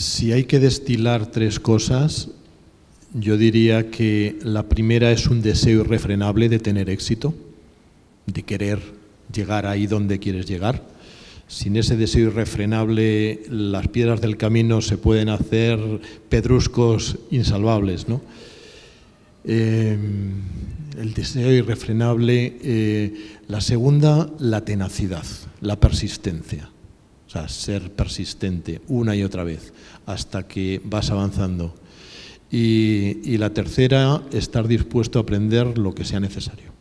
Si hay que destilar tres cosas, yo diría que la primera es un deseo irrefrenable de tener éxito, de querer llegar ahí donde quieres llegar. Sin ese deseo irrefrenable, las piedras del camino se pueden hacer pedruscos insalvables, ¿no? Eh, el deseo irrefrenable. Eh, la segunda, la tenacidad, la persistencia. O sea, ser persistente una y otra vez hasta que vas avanzando. Y, y la tercera, estar dispuesto a aprender lo que sea necesario.